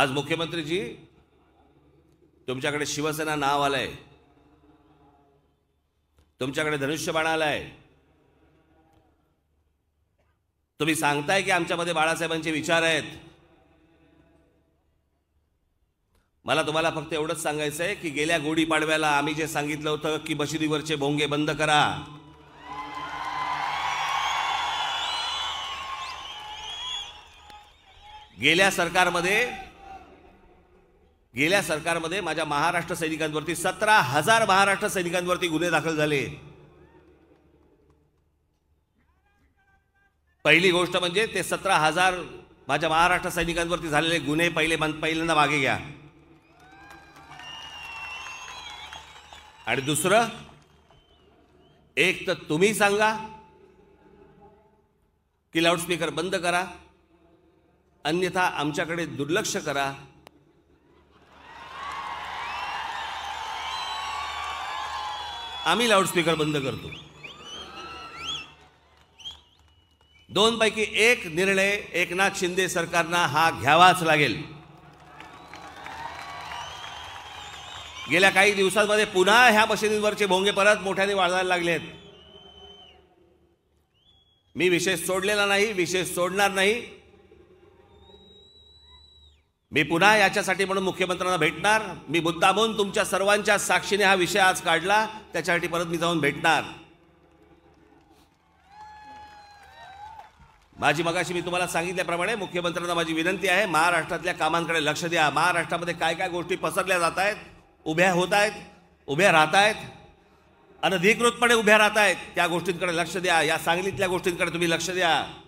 आज मुख्यमंत्रीजी तुमच्याकडे शिवसेना नाव आलंय तुमच्याकडे धनुष्यबाण आलाय तुम्ही सांगताय की आमच्यामध्ये बाळासाहेबांचे विचार आहेत मला तुम्हाला फक्त एवढंच सांगायचं आहे की गेल्या पाडव्याला आम्ही जे सांगितलं होतं की मशिदीवरचे भोंगे बंद करा गेल्या सरकारमध्ये गेल्या सरकारमध्ये माझ्या महाराष्ट्र सैनिकांवरती सतरा हजार महाराष्ट्र सैनिकांवरती गुन्हे दाखल झाले पहिली गोष्ट म्हणजे ते सतरा हजार माझ्या महाराष्ट्र सैनिकांवरती झालेले गुन्हे पहिले पहिल्यांदा मागे घ्या आणि दुसरं एक तर तुम्ही सांगा की लाऊडस्पीकर बंद करा अन्यथा आमच्याकडे दुर्लक्ष करा आम्ही लाऊडस्पीकर बंद करतो दोनपैकी एक निर्णय एकनाथ शिंदे सरकारना हा घ्यावाच लागेल गेल्या काही दिवसांमध्ये पुन्हा ह्या मशिनींवरचे भोंगे परत मोठ्याने वाढायला लागले आहेत मी विशेष सोडलेला नाही विशेष सोडणार नाही मी पुन्हा याच्यासाठी म्हणून मुख्यमंत्र्यांना भेटणार मी मुद्दामून तुमच्या सर्वांच्या साक्षीने हा विषय आज काढला त्याच्यासाठी परत मी जाऊन भेटणार माझी मगाशी मी तुम्हाला सांगितल्याप्रमाणे मुख्यमंत्र्यांना माझी विनंती आहे महाराष्ट्रातल्या कामांकडे लक्ष द्या महाराष्ट्रामध्ये काय काय गोष्टी पसरल्या जात आहेत उभ्या होत आहेत उभ्या राहत आहेत अनधिकृतपणे उभ्या राहत आहेत त्या गोष्टींकडे लक्ष द्या या सांगलीतल्या गोष्टींकडे तुम्ही लक्ष द्या